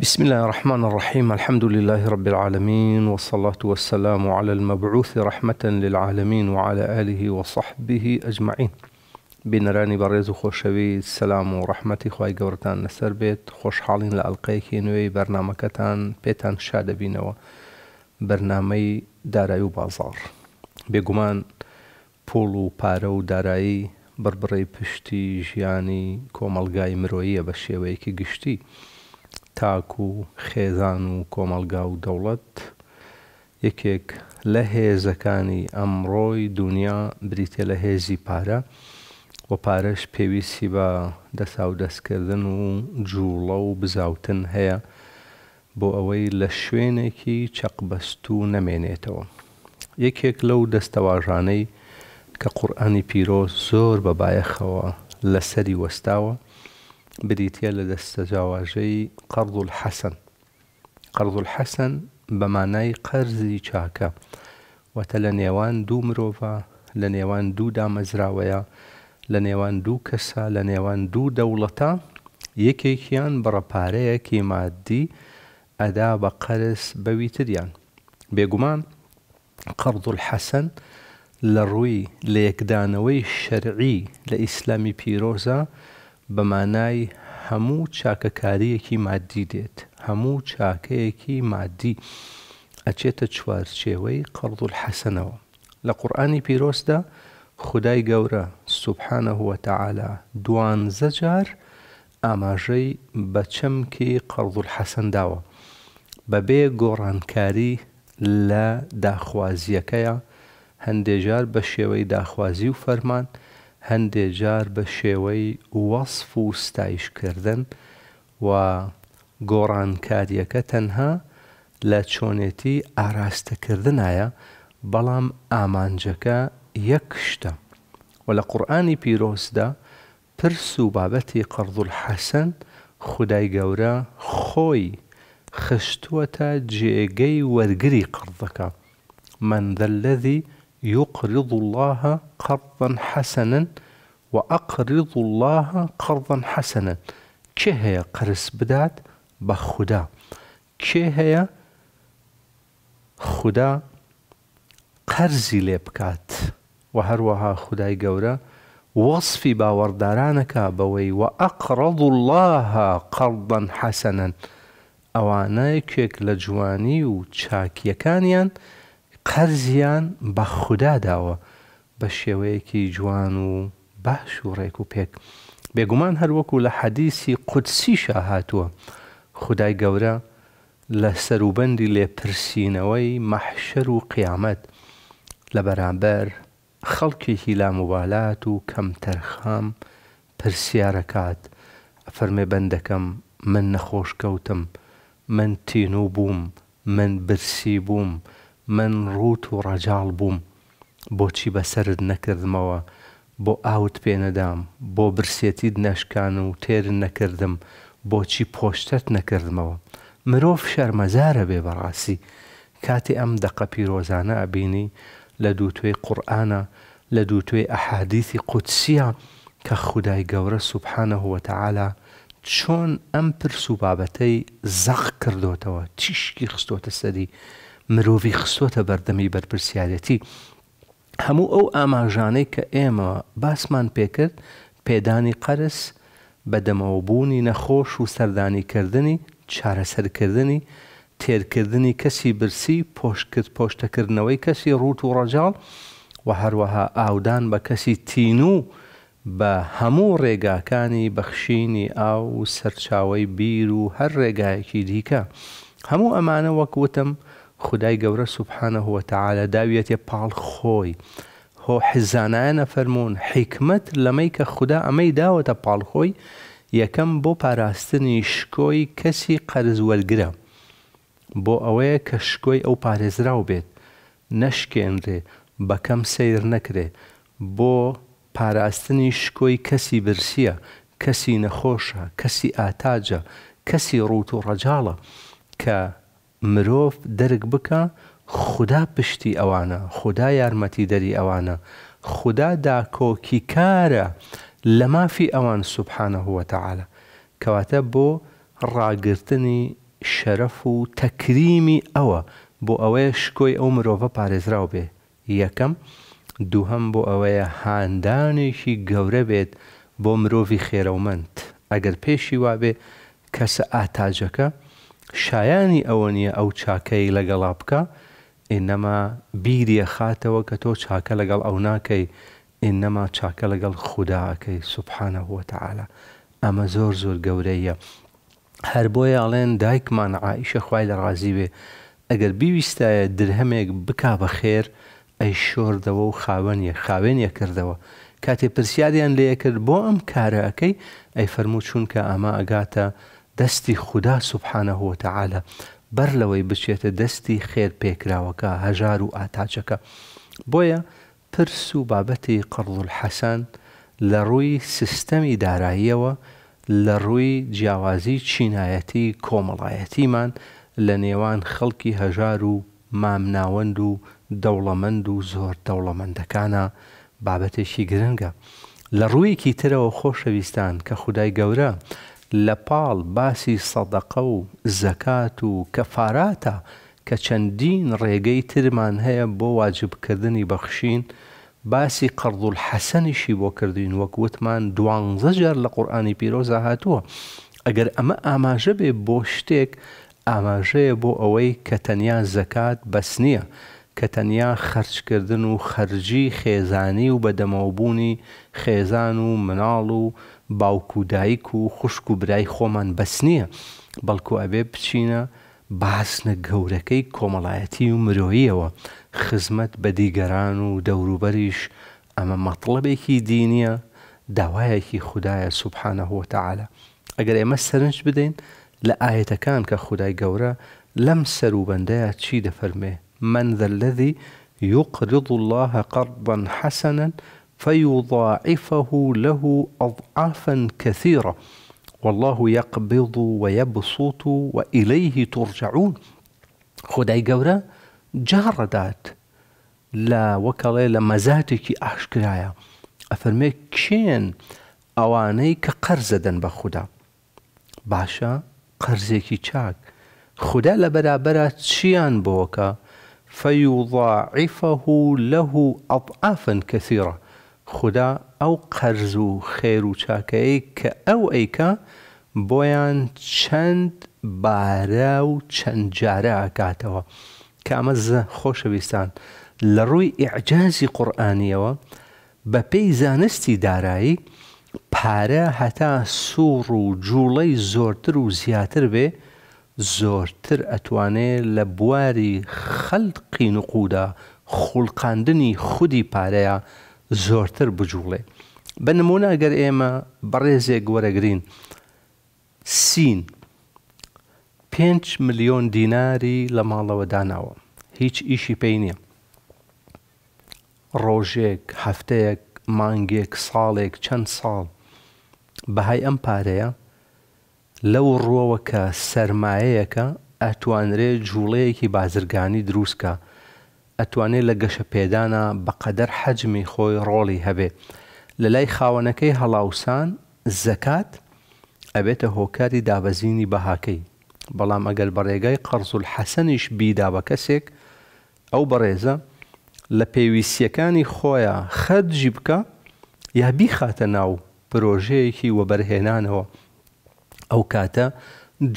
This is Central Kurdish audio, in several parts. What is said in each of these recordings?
بسم الله الرحمن الرحيم الحمد لله رب العالمين والصلاة والسلام على المبعوث رحمة للعالمين وعلى آله وصحبه أجمعين بين راني و خوشوي السلام و خواهي قورتان نسر بيت خوش حالين لە نوي برنامكتان بيتان شادة شا برنامي بەرنمەی دارایی و بازار بيقومان پۆڵ و داراي بربري دارایی بربڕی پشتی ژیانی کۆمەلگای مرۆیە گشتی. تاک و خێزان و کۆمەلگا و دەوڵەت یەکێک لە هێزەکانی ئەمڕۆی دنیا بریتە لە هێزی پارە و پارەش پێویستی بە دەساو دەستکردن و جوڵە و بزاوتن هەیە بۆ ئەوەی لە شوێنێکی چەقبەست و نەمێنێتەوە یەکێک لەو دەستەواژانەی کە قورآانی پیرۆ زۆر بەبایەخەوە لەسەری وەستاوە بریتە لە دەستە جیاواژەی قەرض حەسەن قەرض حەسەن بەمانای قەرزی چاکە وەتە لە نێوان دوو مرۆڤ لە نێوان دوو دامەزراوەیە لە نێوان دوو کەسە لە نێوان دوو دەوڵەتە یەکێکیان بڕەپارەیەکی مادی ئەدا بە قەرس بەویتریان بێگومان قەرض حەسەن لە ڕووی لە یەکدانەوەی شەرعی لە ئیسلامی پیرۆزە بە مانای هەموو چاکەکاریەکی مادی دێت هەموو چاکەیەکی مادی ئەچێتە چوارچێوەی قەرضول حەسەنەوە لە قورآانی پیرۆستدا خدای گەورە سوبحانە هوتەعالا دوانزە جار ئاماژەی بە چەمکی قەرضول حەسەنداوە بەبێ گۆڕانکاری لە داخوازیەکەیە هەندێجار بە شێوەی داخوازی و فەرمان و هەندێ جار بە شێوەی وەصف و ستایشکردن و گۆڕانکاریەکە تەنها لە چۆنێتی ئاراستەکردنایە بەڵام ئامانجەکە یەک شتە و لە قورآانی پیرۆسدا پرس و بابەتی قەرضول حەسەن خدای گەورە خۆی خشتووەتە جێگەی وەرگری قڕدەکە من ذا الذي يقرض الله قرضا حسنا و ئەقرض الله قەڵەن حەسەنە کێ هەیە قرس بدات بە خوددا کێ هەیە خوددا قەرزی لێ بکات و هەروەها خدای گەورە وەصفی باوەڕدارانەکە بەوەی و ئەقرض الله قەڵەن حەسەنەن ئەوانەیەکێک لە جوانی و چاکیەکانیان قەرزیان بە خودداداوە بە شێوەیەکی جوان و باش و ڕێک و پێک بێگومان هەروەکو لە حەدیسی قودسیشە هاتووە خدای گەورە لە سەروبەندی لێپرسینەوەی مەحشەر و قیامەت لە بەرامبەر خەڵکێکی لاموبالات و کەم تەرخام پرسیارەکات فەرمێ بەندەکەم من نەخۆش کەوتم من تین و بووم من برسی بووم من ڕوت و ڕەجاڵ بووم بۆچی بەسرد نەکردمەوە بۆ ئاوت پێنەدام بۆ برسێتید نەشکان و تێرن نەکردم بۆچی پۆشتت نەکردمەوە مرۆڤ شەرمەزارە بێ بەڕاستی کاتی ئەم دەقە پیرۆزانە ئەبینی لە دووتێی قورآە لە دووتێی ئەحادیثی قوتسیە کە خودای گەورە سوبحانە هوتەعاالە چۆن ئەم پرس و بابەتەی زەق کردوتەوە تیشکی خستۆتە سەری مرۆڤی خستۆتە بەردەمی بەرپرسیارەتی هەموو ئەو ئاماژانەی کە ئێمە باسمان پێکرد پێدانی قەرس بەدەمەوەبوونی نەخۆش و سەردانیکردنی چارەسەرکردنی تێرکردنی کەسی برسی پۆشکرد پۆشتەکردنەوەی کەسی ڕوت و ڕەجاڵ و هەروەها ئاودان بە کەسی تین و بە هەموو ڕێگاکانی بەخشینی ئاو و سەرچاوی بیر و هەر ڕێگایەکی دیکە هەموو ئەمانە وەکوتم خدای گەورە سوبحانە هوتەعاالە داویەتێ پاڵ خۆی هۆ حزانایە نەفەرمونون حیکمت لەمەی کە خوددا ئەمەی داوەتە پاڵخۆی یەکەم بۆ پاراستنی شکۆی کەسی قەرز وەرگرە بۆ ئەوەیە کە شکۆی ئەو پارێزراو بێت نەشکێنرێ بەکەم سیر نەکرێ بۆ پاراستنی شکۆی کەسی برسیە کەسی نەخۆشە کەسی ئاتاجە کەسی ڕوت و ڕەجاڵە کە مرۆڤ دەرک بکە خدا پشتی ئەوانە خدا یارمەتی دەری ئەوانە خدا داکۆکی کارە لە مافی ئەوان سوبحانە هوتەعاە کەواتە بۆ ڕاگررتنی شەرەف و تەکریمی ئەوە بۆ ئەوەیە شکۆی ئەو مرۆڤە پارێزراو بێ یەکەم دووهم بۆ ئەوەیە هاندانێکی گەورە بێت بۆ مرۆڤی خێرەومەند ئەگەر پێشی وابێ کەسە ئاتاجەکە شایانی ئەوە نییە ئەو چاکەی لەگەڵا بکە ئێنەما بیریە خاتەوە کە تۆ چاکە لەگەڵ ئەو ناکەی ئێنەما چاکە لەگەڵ خودداکەی سوبحانە هۆتەعاە ئەمە زۆر زۆر گەورەیە هەر بۆیە ئاڵێن دایکمان عیشە خوای لە ڕازی بێ ئەگەر بیویستایە درهمێک بک بە خێر ئەی شۆردەوە و خاوەنیە خاوێنیە کردەوە کاتێ پرسیاریان لەیە کرد بۆ ئەم کارەکەی ئەی فەرمو چونکە ئەمە ئەگاتە دەستی خوددا سوبحانەهۆتەعاالە بەر لەوەی بچێتە دەستی خێر پێکراوەکە هەژار و ئاتاچەکە بۆیە پرس و بابەتی قڕڵ حەسان لە ڕووی سیستەمی داراییەوە لە ڕووی جیاوازی چینایەتی کۆمەڵایەتیمان لە نێوان خەڵکی هەژار و مامناوەند و دەوڵەمەند و زۆر دەوڵەمەندەکانە بابەتێکی گرنگە لە ڕوویەکی ترەوە خۆشەویستان کە خودای گەورە لە پاڵ باسی سەدەقە و زەکات و کەفاراتە کە چەندین ڕێگەی ترمان هەیە بۆ واجبکردنی بەخشین باسی قەرضول حەسەنیشی بۆ کردین وەکوتمان دوانزەجار لە قورآانی پیرۆزە هاتووە ئەگەر ئەمە ئاماژە بێ بۆ شتێک ئاماژەیە بۆ ئەوەی کە تەنیا زەکات بەس نییە کە تەنیا خەرچکردن و خەرجی خێزانی و بەدەمەوبوونی خێزان و مناڵ و باوکو دایک و خوشک و برای خۆمان بەس نییە بەڵکو ئەبێ بچینە باسنە گەورەکەی کۆمەڵایەتی و مرۆییەوە خزمەت بە دیگەران و دەوروبەریش ئەمە مەطلبێکی دینیە داوایەکی خدایە سوبحانە هۆتەعاە ئەگەر ئێمە سەرنج بدەین لە ئاەتەکان کە خدای گەورە لەم سەروبەندەیە چی دەفەرمێ من ذە الذي يقرض الله قرضا حسنا فيضاعفه له اضعافا كثيره والله يقبض ويبسط وإليه ترجعون خداي گەورە جاردات لا وەکەڵێ لما ذاتك اشكرايا افرمي کێن ئەوانەی کە بخدا باشا قرزك باشە خدا چاک برا لە بوكا فيضاعفه له أضعافا كثيرة خدا ئەو قەرز و خێر و چاکەی کە ئەو ئەیکە بۆیان چەند بارە و چەند جارە ئاکاتەوە کە ئەمە خۆشەویستان لە ڕووی ئیعجازی قورآانیەوە بە پێی زانستی دارایی پارە هەتا سوور و جوڵەی زۆرتر و زیاتر بێ زۆرتر ئەتوانێت لە بواری خەلقی نقودا خوڵقاندنی خودی پارەیە زۆرتر بجوڵێ بە نموناگەر ئێمە بەڕێزێک وەرەگرین سین پێ میلیۆن دیناری لە ماڵەوە داناوە هیچ ئیشی پێی نییە ڕۆژێک هەفتەیەک مانگێک ساڵێک چەند ساڵ بەهای ئەم پارەیە لەو ڕۆوە کە سەرمایەیەەکە ئەتوانرێت جوڵەیەکی بازرگانی دروستکە ئەتوانێت لە گەشە پێدانە بەقەدەر حەجمی خۆی ڕۆڵی هەبێ لە لای خاوەنەکەی هەڵاوسان زەکات ئەبێتە هۆکاری دابەزینی بەهاکەی بەڵام ئەگەر بە ڕێگای قەرزول حەسەنیش بیدا بە کەسێک ئەو بەڕێزە لە پێویستیەکانی خۆیان خەتجی بکە یا بیخاتە ناو پرۆژەیەکی وەبەرهێنانەوە ئەو کاتە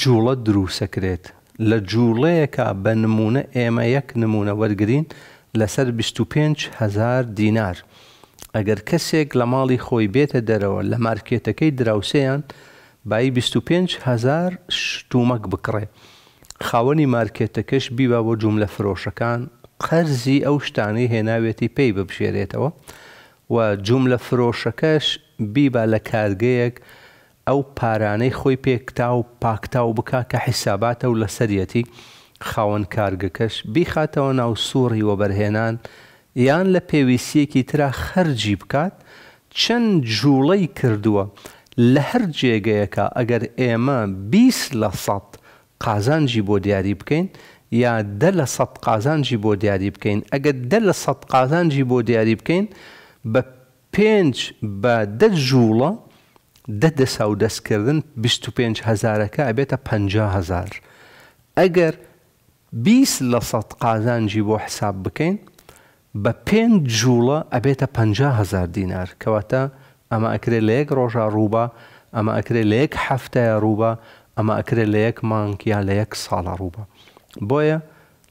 جوڵە دروسەکرێت لە جوڵەیەکە بە نمونە ئێمە یەک نمونە وەرگین لەسەر 25 هزار دینار. ئەگەر کەسێک لە ماڵی خۆی بێتە دەرەوە لە مارکێتەکەی دراوسیان بای 25 هزار شتومەک بکڕێ. خاوەنی مارکێتەکەش بیوا بۆ جوم لە فرۆشەکان قەرزی ئەو شتانی هێناوێتی پێی ببشێرێتەوە و جوم لە فرۆشەکەش بیبا لە کارگەیەک ئەو پارانەی خۆی پێکتا و پاکتا و بک کە حیساباتە و لە سەرەتی خاوەن کارگەکەش بیخاتەوە ناو سووری وەبەرهێنان یان لە پێویستیەکی ترا خەرجی بکات چەند جوڵەی کردووە لە هەر جێگەیەکە ئەگەر ئێمە 20 لە سە قازانجی بۆ دیاری بکەین یا دە لە سە قازانجی بۆ دیاری بکەین ئەگەر دە لە سە قازانجی بۆ دیاری بکەین بە پێنج بە دە جوڵە دە دەسا و دەستکردن 25هزارەکە ئەبێتە 500هزار. ئەگەر 20 لە سە قازانجی بۆ حساب بکەین بە پێ جوڵە ئەبێتە 500هزار دینار کەواتە ئەمە ئەکرێت لە یەک ڕۆژە ڕووبە ئەمە ئەکرێت لە یەک هەفتەیە ڕووبە ئەمە ئەکرێت لە یەک مانکیا لە یەک ساڵە ڕووبە. بۆیە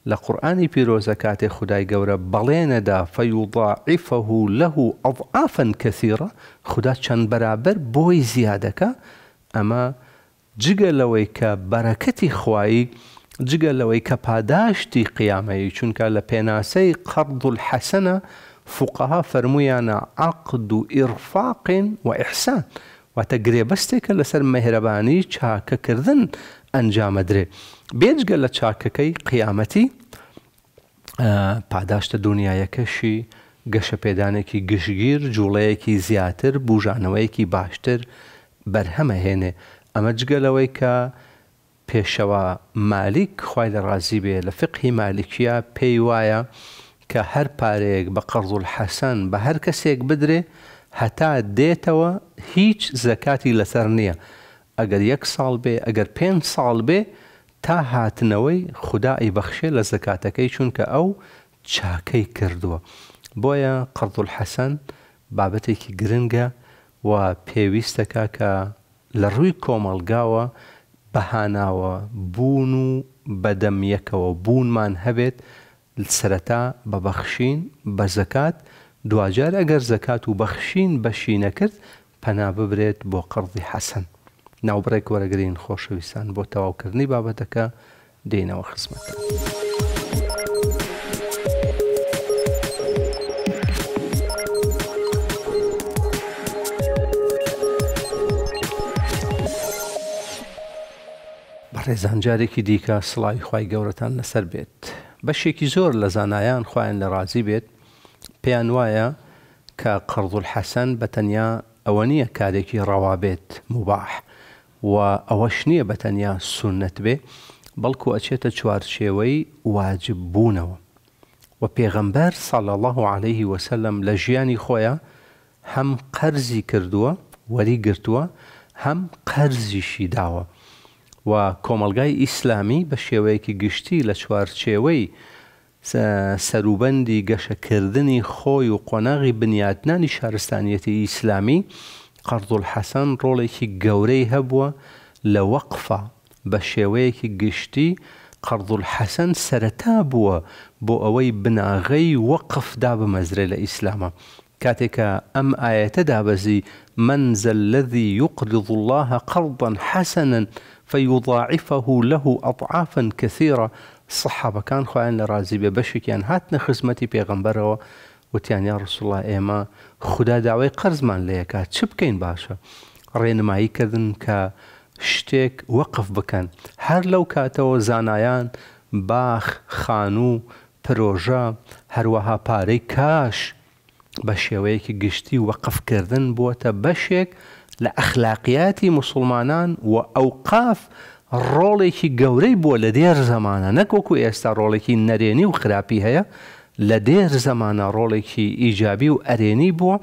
لە قورآانی پیرۆزە کاتێ خدای گەورە بەڵێنەدا فەیوڵضاعیفەه لەه ئەضعافەن کەسیڕە خدا چەند بەرابەر بۆی زیادەکە ئەمە جگە لەوەی کە بەرەکەتی خوایی جگە لەوەی کە پاداشتی قیامەیە چونکە لە پێناسەی قەرد و حەسەنە فقها فەرمویانە عقد و ئیرفاقین و ئیحسان واتە گرێبەستێکە لەسەر مەهرەبانی چاکەکردن ئەنجامەدرێ. بێجگە لە چاکەکەی قیامەتی پاداشتە دنیایەکەشی گەشە پێدانێکی گشتگیر جوڵەیەکی زیاتر بژانەوەیەکی باشتر بەرهەمە هێنێ ئەمە جگەلەوەی کە پێشەوە مالیک خی لە ڕازی بێ لە فقی مالکیە پێی وایە کە هەر پارەیەک بە قەرز و حەسەن بە هەر کەسێک بدرێ هەتا دێتەوە هیچ زەکاتی لەسەر نییە ئەگەر یەک ساڵ بێ ئەگەر پێنج ساڵ بێ تا هاتنەوەی خوددائی بەخشێ لە زەکاتەکەی چونکە ئەو چاکەی کردووە بۆیە قەردول حەسەن بابەتێکی گرنگە و پێویستەکە کە لە ڕووی کۆمەلگاوە بەهاناوە بوون و بەدەمیەکەوە بوونمان هەبێت سرەتا بەبەخشین بە زەکات دوجار ئەگەر زەکات و بەخشین بەشی نەکرد پەنا ببرێت بۆ قڕدی حەسەن ناوبڕێک وەرەگرین خۆشەویستان بۆ تەواوکردنی بابەتەکە دێنەوە خسمەتە. ڕێزانجارێکی دیکە سڵاوی خی گەورەتان لەسەر بێت بەشێکی زۆر لە زانایان خوۆیان لە ڕازی بێت پێیان وایە کە قەرزول حەسەن بە تەنیا ئەوە نییە کارێکی ڕەوا بێت مباح و ئەوەش نییە بەتەنیا سونەت بێ بەڵکو ئەچێتە چوارچێوەی واجب بوونەوە و پێغەمبەر ساڵ الله عليه وسلم لە ژیانی خۆیان هەم قەرزی کردووە وەری گرتووە هەم قەرزیشی داوە و کۆمەلگای ئیسلامی بە شێوەیەکی گشتی لە چوارچێوەی سەروبەندی گەشەکردنی خۆی و قۆناغی بنیاتنانی شارستانیەتی ئیسلامی قرض الحسن رولي گەورەی هەبووە لە وەقفە بە شێوەیەکی قرض الحسن حەسەن سەرەتا بووە بۆ ئەوەی وقف داب مزري لإسلاما ئیسلامە أم ئەم دابزي من ذا الذي يقرض الله قرضا حسنا فيضاعفه له أضعافا كثيرة صحابة كان خوان لرازي بێ هاتنا خزمتي خزمەتی پێغمبەرەوە وتیانیا ڕسوڵە ئێمە خوددا داوای قەرزمان لە یەکە چ بکەین باشە ڕێنماییکردن کە شتێک وەقف بکەن هەر لەو کاتەوە زانایان باخ خانوو پرۆژە هەروەها پارەی کاش بە شێوەیەکی گشتی وەقفکردن بووە بەشێک لە ئەخلاقیاتی مسلمانان و ئەوقاف ڕۆڵێکی گەورەی بووە لە دێر زەمانە نەکۆکو ئێستا ڕۆڵێکی نەرێنی و خراپی هەیە لە دێر زەمانە ڕۆڵێکی ئیجابی و ئەرێنی بووە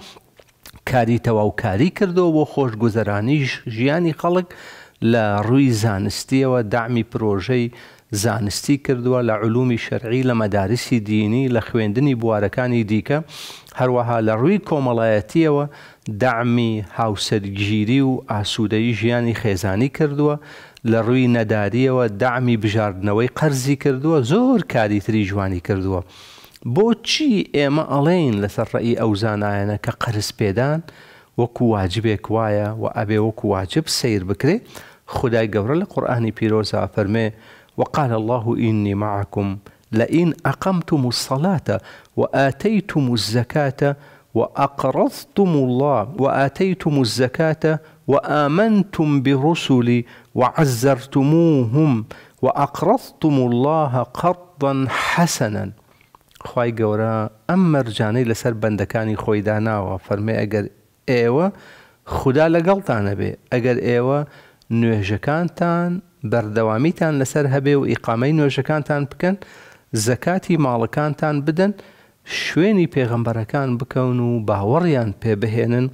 کاری تەواوکاری کردەوە بۆ خۆش گوزەرانیش ژیانی خەڵک لە ڕووی زانستیەوە دامی پرۆژەی زانستی کردووە لە علومی شەرعی لە مەدارسی دینی لە خوێندنی بوارەکانی دیکە هەروەها لە ڕووی کۆمەڵایەتیەوە دامی هاوسەرگیری و ئاسوودەی ژیانی خێزانی کردووە لە ڕووی نەداریەوە دامی بژاردنەوەی قەرزی کردووە زۆر کاری تری جوانی کردووە. بۆچی ئێمە ئەڵێن لەسەر ڕێی ئەو زانایەنە کە قەرز پێدان وەکو واجبێک وایە و ئەبێ وەکو واجب سیر بکرێ خدای گەورە لە قورآانی پیرۆزا فەرمێ وقال الله إني معكم لئن أقمتم الصلاة وآتيتم الزكاة وأقرضتم الله وآتيتم الزكاة وآمنتم برسلي وعزرتموهم وأقرضتم الله قرضا حسنا خی گەورە ئەم مەرجانەی لەسەر بەندەکانی خۆیدا ناوە فەرمێ ئەگەر ئێوە خوددا لەگەڵتانە بێ ئەگەر ئێوە نوێژەکانتان بەردەوامیتان لەسەر هەبێ و ئیقامەی نوێژەکانتان بکەن زەکاتی ماڵەکانتان بدەن شوێنی پێغەمبەرەکان بکەون و باوەڕیان پێبهێنن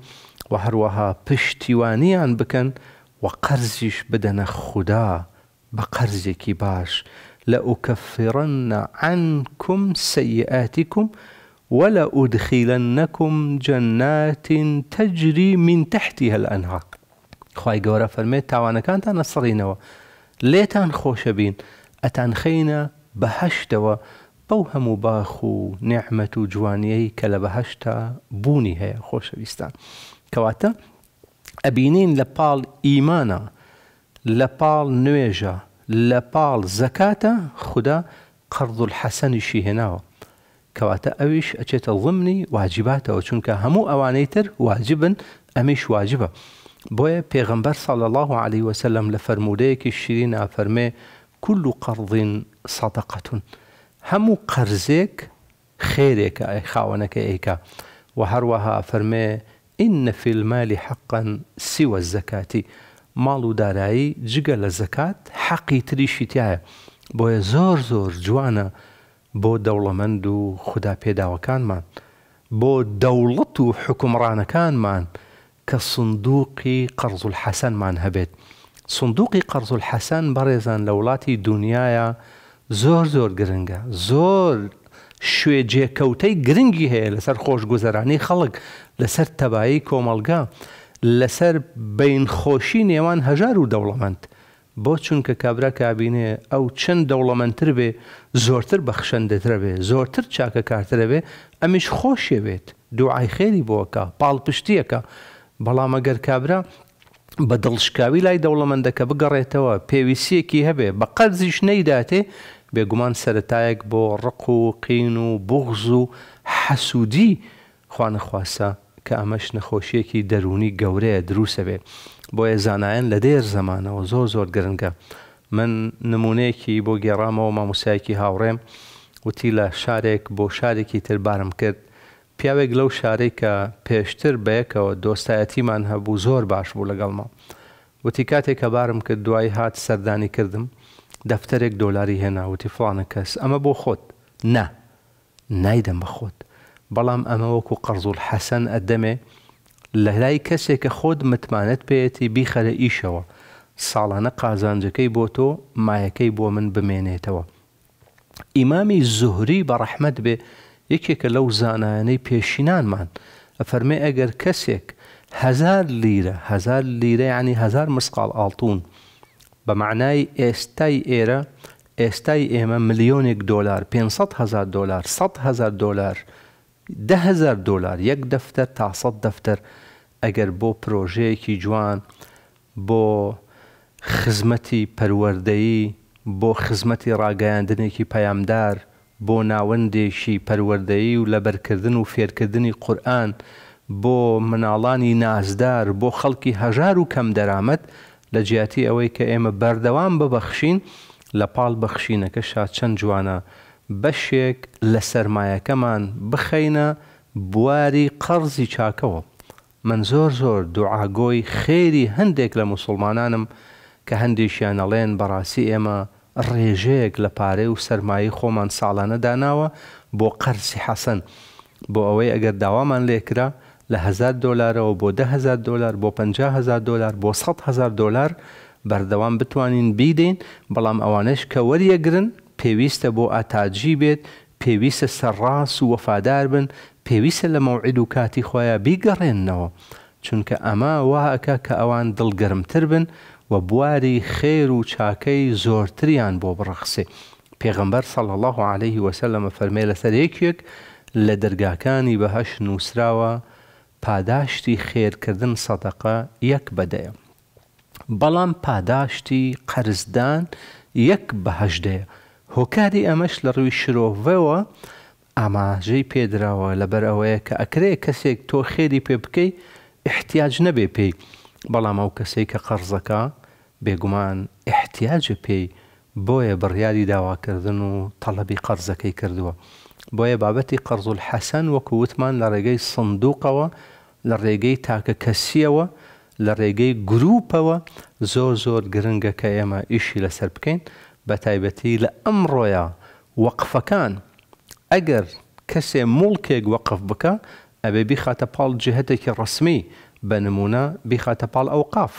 و هەروەها پشتیوانیان بکەن و قەرزیش بدەنە خوددا بە قەرزێکی باش لأكفرن عنكم سيئاتكم ولأدخلنكم جنات تجري من تحتها الأنهار خواهي قورا فەرمێ تاوانا كانت لێتان خۆشە ليتان ئەتان أتان خينا بەو هەموو باخ و نعممەت و بوني هي لە كواتا أبينين لبال إيمانا لبال نويجا لەپاڵ زەکاتە خدا الحسن حەسەنیشی هنا كواتا ئەویش ئەچێتە ڵمنی واجبات او هەموو همو اوانيتر واجبن اميش واجبه بويا پێغمبەر صلى الله عليه وسلم لفرموديك الشيرين افرمي كل قرض صدقة همو قرزك خيرك اي خاونك ايكا وهروها افرمي إن في المال حقا سوى الزكاة ماڵ و دارایی جگە لە زەکات حەقی تریشی تایە بۆیە زۆر زۆر جوانە بۆ دەوڵەمەند و خوددا پێداوەکانمان بۆ دەوڵەت و حکومڕانەکانمان کە سندوقی قەرزول حەسەنمان هەبێت سندوقی قەرزول حەسەن بەڕێزان لە وڵاتی دنیاە زۆر زۆر گرنگە زۆر شوێجێکەوتەی گرنگی هەیە لەسەر خۆشگوزەرانی خەڵک لەسەر تەبایی کۆمەلگا لەسەر بینخۆشی نێوان هەژار و دەوڵەمەند بۆ چونکە کابرا کابینێ ئەو چەند دەوڵەمەندتر بێ زۆرتر بەخشەندەترە بێ زۆرتر چاکە کارترە بێ ئەمیش خۆشێ بێت دوعای خێری بۆکە پاڵپشتیەکە بەڵام ئەگەر کابرا بە دڵشکاوی لای دەوڵەمەندەکە بگەڕێتەوە پێویستیەکی هەبێ بە قەرزیش نەیداتێ بێگومان سەتایەک بۆ ڕق و قین و بغز و حەسوودی خوانەخواسە کە ئەمەش نەخۆشیەکی دەرونی گەورەیە دروسە بێ بۆیە زانایەن لە دێر زمانەوە زۆر زۆر گرنگە من نمونەیەکی بۆ گێڕامەوە مامۆسایەکی هاوڕێم وتی لە شارێک بۆ شارێکی تر بارم کرد پیاوێک لەو شارێک کە پێشتر بەیەکەوە دۆستایەتیمان هەبوو زۆر باش بوو لەگەڵمە وتی کاتێک کە بارم کرد دوای هات سەردانی کردم دەفتەرێک دۆلاری هێنا وتی فڵانە کەس ئەمە بۆ خۆت نه نایدەم بە خۆت بەڵام ئەمە وەکو قەرزول حەسەن ئەدەمێ لە لای کەسێکە خۆت متمانەت پێێتی بیخەرە ئیشەوە ساڵانە قازانجەکەی بۆ تۆ مایەکەی بۆ من بمێنێتەوە ئیمامی زوهری بە ڕەحمد بێ یەکێکە لەو زانایانەی پێشینانمان ئەفەرمێ ئەگەر کەسێک هزار لیرە هزار لیرە عنی هزار مسقال ئاڵتون بە معنای ئێستای ئێرە ئێستای ئێمە ملیۆنێک دلار 500 هزار دلار 100 هزار دلار دههزار دلار یەک دەفتەر تاسەد دەفتەر ئەگەر بۆ پرۆژەیەکی جوان بۆ خزمەتی پەروەردەیی بۆ خزمەتی ڕاگەیاندنێکی پەیامدار بۆ ناوەندێکی پەروەردەیی و لەبەرکردن و فێرکردنی قورآن بۆ مناڵانی نازدار بۆ خەڵکی هەژار و کەم دەرامەت لە جیاتی ئەوەی کە ئێمە بەردەوام ببەخشین لە پاڵ بەخشینەکە شا چەند جوانە بەشێک لە سەرمایەکەمان بخەینە بواری قەرزی چاکەوە من زۆر زۆر دوعاگۆی خێری هەندێک لە مسلمانانم کە هەندێکیان ئەڵێن بەڕاستی ئێمە ڕێژەیەک لە پارێ و سەرمایی خۆمان ساڵانە داناوە بۆ قەرسی حەسەن بۆ ئەوەی ئەگەر داوامان لێکرا لە هزار دلارەوە بۆ دههزار دلار بۆ 500هزار دلار بۆ 100هزار دلار بەردەوام بتوانین بیدەین بەڵام ئەوانش کە وەریەگرن پێویستە بۆ ئاتاجی بێت پێویستە سەرڕاست و وەفادار بن پێویستە لە مەوعید و کاتی خۆیان بیگەڕێننەوە چونکە ئەما واهەکە کە ئەوان دڵگەرمتر بن و بواری خێر و چاکەی زۆرتریان بۆ بڕخسێ پێغمبەر سەڵ الله عليه وسە لەمە فەرمێ لەسەر یەکێک لە دەرگاکانی بەهش نووسراوە پاداشتی خێرکردن سەدەقە یەک بەدەیە بەڵام پاداشتی قەرزدان یەک بەهشدەیە هۆکاری ئەمەش لە ڕووی شرۆڤەوە ئاماژەی پێدراوە لەبەر ئەوەیە کە ئەکرێ کەسێک تۆ خێری پێ بکەی احتیاج نەبێ پێی بەڵام ئەو کەسێک کە قەرزەکە بێگومان احتیاجە پێی بۆیە بڕیاری داواکردن و تەڵەبی قەرزەکەی کردووە بۆیە بابەتی قەرز و حەسەن وەکو وتمان لە ڕێگەی سندوقەوە لە ڕێگەی تاکە کەسیەوە لە ڕێگەی گرروپەوە زۆر زۆر گرنگە کە ئێمە ئیشی لەسەر بکەین بە تایبەتی لە ئەمڕۆیە وەقفەکان ئەگەر کەسێ مڵکێک وەقف بکە ئەبێ بیخاتە پاڵ جهتێکی ڕسمی بە نمونە بیخاتە پاڵ ئەو قاف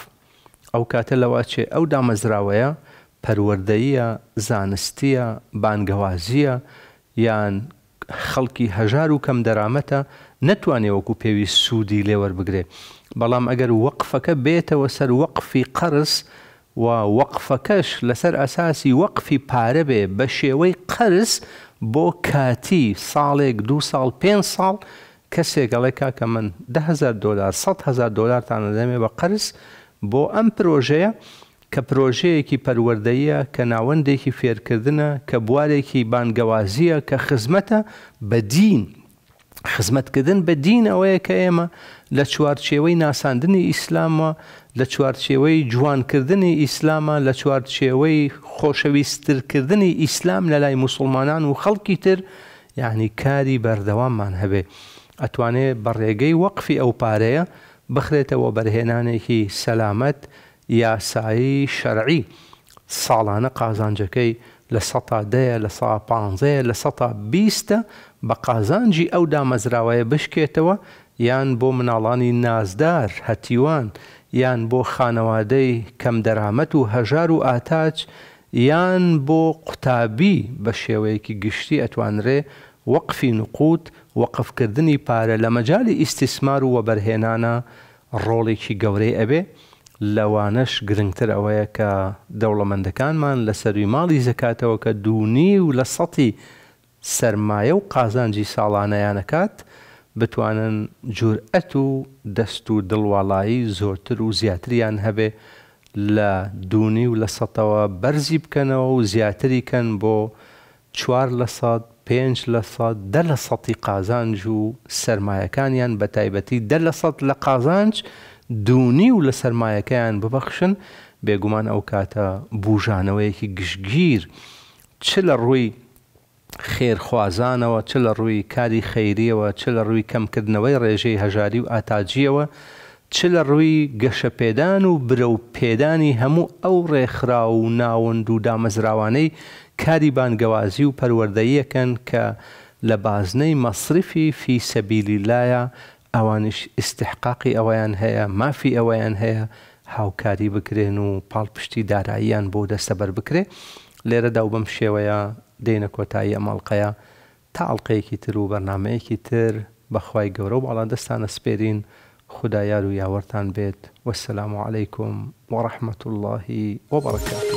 ئەو کاتە لەواچێ ئەو دامەزراوەیە پەروەردەیە زانستیە بانگەوازیە یان خەڵکی هەژار و کەم دەرامەتە نەتوانێ وەکو پێویست سوودی لێوەربگرێ بەڵام ئەگەر وەقفەکە بێتەوە سەر وەقفی قەرس و وەقفەکەش لەسەر ئەساسی وەقفی پارە بێ بە شێوەی قەرز بۆ کاتی ساڵێک دو ساڵ پێ ساڵ کەسێکگەڵێک کاکە من 1000 دلار 100هزار دلارتانە دەمێ بە قەرز بۆ ئەم پرۆژەیە کە پرۆژەیەکی پەروەردەیە کە ناوەندێکی فێرکردنە کە بوارێکی بانگەوازیە کە خزمەتە بە دین خزمەتکردن بە دین ئەوەیە کە ئێمە لە چوارچێوەی ناساندنی ئیسلامە لە چوارچێوەی جوانکردنی ئیسلامە لە چوارچێوەی خۆشەویستترکردنی ئیسلام لە لای مسلمانان و خەڵکی تر یعنی کاری بەردەواممان هەبێ ئەتوانێت بەڕێگەی وەقفی ئەو پارەیە بخرێتەوە بەرهێنانێکی سەلامەت یاسایی شەرعی ساڵانە قازانجەکەی لە سەتا دەیە لە سا پانزەیە لە سەتا بیستە بە قازانجی ئەو دامەزراوەیە بشکێتەوە یان بۆ مناڵانی نازدار هەتیوان یان بۆ خانەوادەی کەم دەرامەت و هەژار و ئاتاچ یان بۆ قوتابی بە شێوەیەکی گشتی ئەتوانرێ وەقفی نقوت وەقفکردنی پارە لە مەجای ئیسیسمار و وەبەرهێنانە ڕۆڵێکی گەورەی ئەبێ لەوانەش گرنگتر ئەوەیە کە دەوڵەمەندەکانمان لە سەروی ماڵی زەکاتەوە کە دوونی و لە سەتی سەرمایە و قازانجی ساڵانەیانەکات بتوانن جورئەت و دەست و دڵواڵایی زۆرتر و زیاتریان هەبێ لە دوونی و لە سەتەوە بەرزی بکەنەوە و زیاتری کەن بۆ چوار لە سەد پێنج لە سەد دە لە سەتی قازانج و سرمایەکانیان بە تایبەتی دە لە سەد لە قازانج دوونی و لە سرمایەکەیان ببەخشن بێگومان ئەو کاتە بژانەوەیەکی گشتگیر چ لە ڕووی خێرخوازانەوە چ لە ڕووی کاری خەیریەوە چ لە ڕووی کەمکردنەوەی ڕێژەی هەژاری و ئاتاجیەوە چ لە ڕووی گەشەپێدان و برە و پێدانی هەموو ئەو ڕێکخرا و ناوەند و دامەزراوانەی کاری بانگەوازی و پەروەردەیەکەن کە لە بازنەی مەصرفی فی سەبیلی لایە ئەوانش استحقاقی ئەویان هەیە مافی ئەویان هەیە هاوکاری بکرێن و پاڵپشتی داراییان بۆ دەستەبەر بکرێ لێرەدا و بەم شێوەیە دێنە کۆتایی ئەمەڵقەیە تا ئەڵلقەیەکی تر و بەرنمەیەکی تر بەخوای گەورە و باڵا دەستانە سپێرین خدایار و یاوەرتان بێت وەسلام و عیکم وەڕەحمەت اللهی وبڕکات.